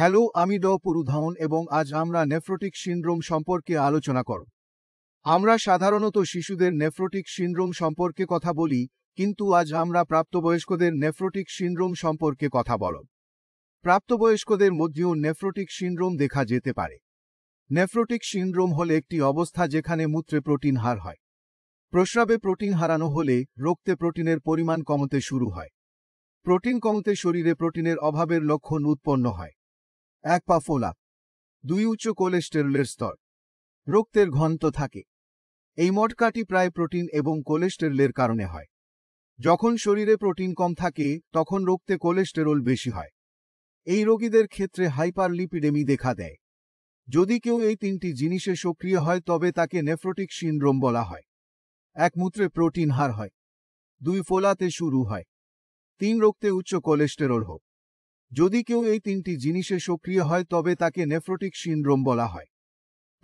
hello আমি ড পুরুধাউন এবং আজ আমরা নেফ্রোটিক সিন্ড্রোম সম্পর্কে আলোচনা করব আমরা সাধারণত শিশুদের নেফ্রোটিক সিন্ড্রোম সম্পর্কে কথা বলি কিন্তু আজ আমরা প্রাপ্তবয়স্কদের নেফ্রোটিক সিন্ড্রোম সম্পর্কে কথা বল প্রাপ্তবয়স্কদের মধ্যেও নেফ্রোটিক সিন্ড্রোম দেখা যেতে পারে নেফ্রোটিক সিন্ড্রোম হলে একটি অবস্থা যেখানে মূত্রে প্রোটিন হার হয় প্রস্রাবে প্রোটিন হারানো হলে রক্তে প্রোটিনের পরিমাণ কমতে শুরু হয় প্রোটিন কমতে শরীরে প্রোটিনের অভাবের লক্ষণ উৎপন্ন হয় এক পা ফোলা দুই উচ্চ কোলেস্টেরলের স্তর রক্তের ঘন্ত থাকে এই মটকাটি প্রায় প্রোটিন এবং কোলেস্টেরলের কারণে হয় যখন শরীরে প্রোটিন কম থাকে তখন রক্তে কোলেস্টেরল বেশি হয় এই রোগীদের ক্ষেত্রে হাইপারলিপিডেমি দেখা দেয় যদি কেউ এই তিনটি জিনিসে সক্রিয় হয় তবে তাকে নেফ্রোটিক সিনড্রোম বলা হয় এক মূত্রে প্রোটিন হার হয় দুই ফোলাতে শুরু হয় তিন রক্তে উচ্চ কোলেস্টেরল হোক যদি কেউ এই তিনটি জিনিসে সক্রিয় হয় তবে তাকে নেফ্রোটিক সিন্ড্রোম বলা হয়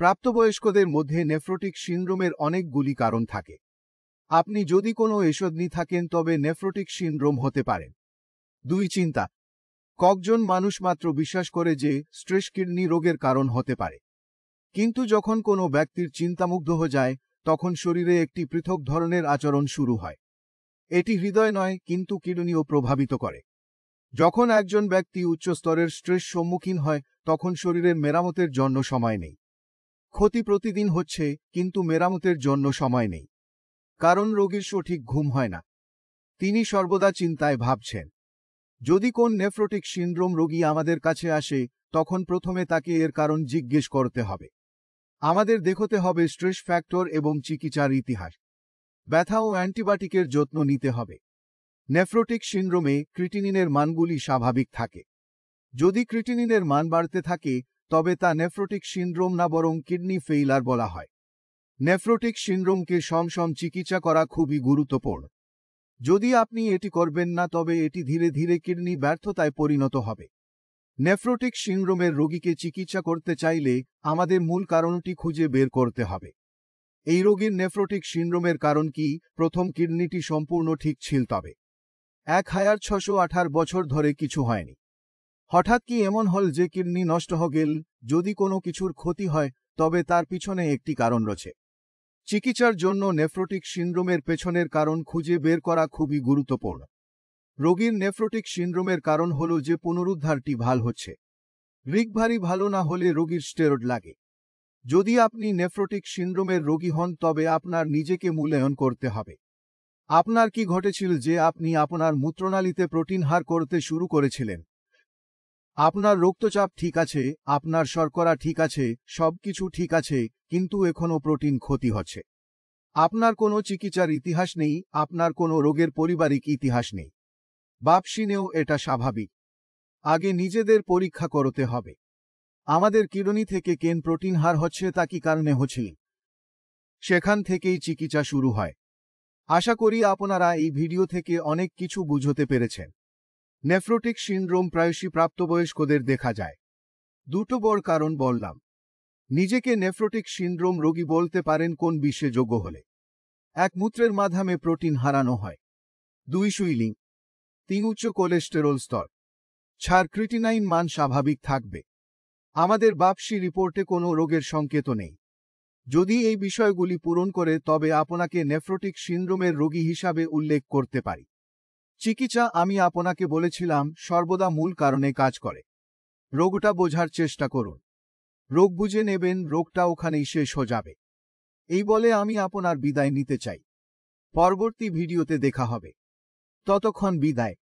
প্রাপ্তবয়স্কদের মধ্যে নেফ্রোটিক সিন্ড্রোমের অনেকগুলি কারণ থাকে আপনি যদি কোনো এসদনি থাকেন তবে নেফ্রোটিক সিন্ড্রোম হতে পারেন দুই চিন্তা কয়েকজন মানুষ মাত্র বিশ্বাস করে যে স্ট্রেস কিডনি রোগের কারণ হতে পারে কিন্তু যখন কোনো ব্যক্তির চিন্তামুগ্ধ হয়ে যায় তখন শরীরে একটি পৃথক ধরনের আচরণ শুরু হয় এটি হৃদয় নয় কিন্তু কিডনিও প্রভাবিত করে যখন একজন ব্যক্তি উচ্চ স্তরের স্ট্রেস সম্মুখীন হয় তখন শরীরের মেরামতের জন্য সময় নেই ক্ষতি প্রতিদিন হচ্ছে কিন্তু মেরামতের জন্য সময় নেই কারণ রোগীর সঠিক ঘুম হয় না তিনি সর্বদা চিন্তায় ভাবছেন যদি কোন নেফ্রোটিক সিন্ড্রোম রোগী আমাদের কাছে আসে তখন প্রথমে তাকে এর কারণ জিজ্ঞেস করতে হবে আমাদের দেখতে হবে স্ট্রেস ফ্যাক্টর এবং চিকিৎসার ইতিহাস ব্যথা ও অ্যান্টিবায়োটিকের যত্ন নিতে হবে নেফ্রোটিক সিন্ড্রোমে ক্রিটিনিনের মানগুলি স্বাভাবিক থাকে যদি ক্রিটিনিনের মান বাড়তে থাকে তবে তা নেফ্রোটিক সিন্ড্রোম না বরং কিডনি ফেইলার বলা হয় নেফ্রোটিক সিন্ড্রোমকে সমসম চিকিৎসা করা খুবই গুরুত্বপূর্ণ যদি আপনি এটি করবেন না তবে এটি ধীরে ধীরে কিডনি ব্যর্থতায় পরিণত হবে নেফ্রোটিক সিন্ড্রোমের রোগীকে চিকিৎসা করতে চাইলে আমাদের মূল কারণটি খুঁজে বের করতে হবে এই রোগীর নেফ্রোটিক সিন্ড্রোমের কারণ কি প্রথম কিডনিটি সম্পূর্ণ ঠিক ছিল তবে এক হাজার ছশো আঠার বছর ধরে কিছু হয়নি হঠাৎ কি এমন হল যে কিডনি নষ্ট হ গেল যদি কোনো কিছুর ক্ষতি হয় তবে তার পিছনে একটি কারণ রয়েছে চিকিৎসার জন্য নেফ্রোটিক সিন্ড্রোমের পেছনের কারণ খুঁজে বের করা খুবই গুরুত্বপূর্ণ রোগীর নেফ্রোটিক সিন্ড্রোমের কারণ হল যে পুনরুদ্ধারটি ভাল হচ্ছে ভারী ভালো না হলে রোগীর স্টেরয়েড লাগে যদি আপনি নেফ্রোটিক সিন্ড্রোমের রোগী হন তবে আপনার নিজেকে মূল্যায়ন করতে হবে আপনার কি ঘটেছিল যে আপনি আপনার মূত্রনালীতে প্রোটিন হার করতে শুরু করেছিলেন আপনার রক্তচাপ ঠিক আছে আপনার শর্করা ঠিক আছে সব কিছু ঠিক আছে কিন্তু এখনও প্রোটিন ক্ষতি হচ্ছে আপনার কোনো চিকিৎসার ইতিহাস নেই আপনার কোনো রোগের পারিবারিক ইতিহাস নেই বাপসিনেও এটা স্বাভাবিক আগে নিজেদের পরীক্ষা করতে হবে আমাদের কিরণী থেকে কেন প্রোটিন হার হচ্ছে তা কি কারণে হচ্ছে সেখান থেকেই চিকিৎসা শুরু হয় আশা করি আপনারা এই ভিডিও থেকে অনেক কিছু বুঝতে পেরেছেন নেফ্রোটিক সিন্ড্রোম প্রায়শই প্রাপ্তবয়স্কদের দেখা যায় দুটো বড় কারণ বললাম নিজেকে নেফ্রোটিক সিন্ড্রোম রোগী বলতে পারেন কোন যোগ্য হলে এক মূত্রের মাধ্যমে প্রোটিন হারানো হয় দুই সুইলিং তিন উচ্চ কোলেস্টেরল স্তর ছাড় ক্রিটিনাইন মান স্বাভাবিক থাকবে আমাদের বাপসি রিপোর্টে কোনো রোগের সংকেত নেই যদি এই বিষয়গুলি পূরণ করে তবে আপনাকে নেফ্রোটিক সিন্ড্রোমের রোগী হিসাবে উল্লেখ করতে পারি চিকিৎসা আমি আপনাকে বলেছিলাম সর্বদা মূল কারণে কাজ করে রোগটা বোঝার চেষ্টা করুন রোগ বুঝে নেবেন রোগটা ওখানেই শেষ হয়ে যাবে এই বলে আমি আপনার বিদায় নিতে চাই পরবর্তী ভিডিওতে দেখা হবে ততক্ষণ বিদায়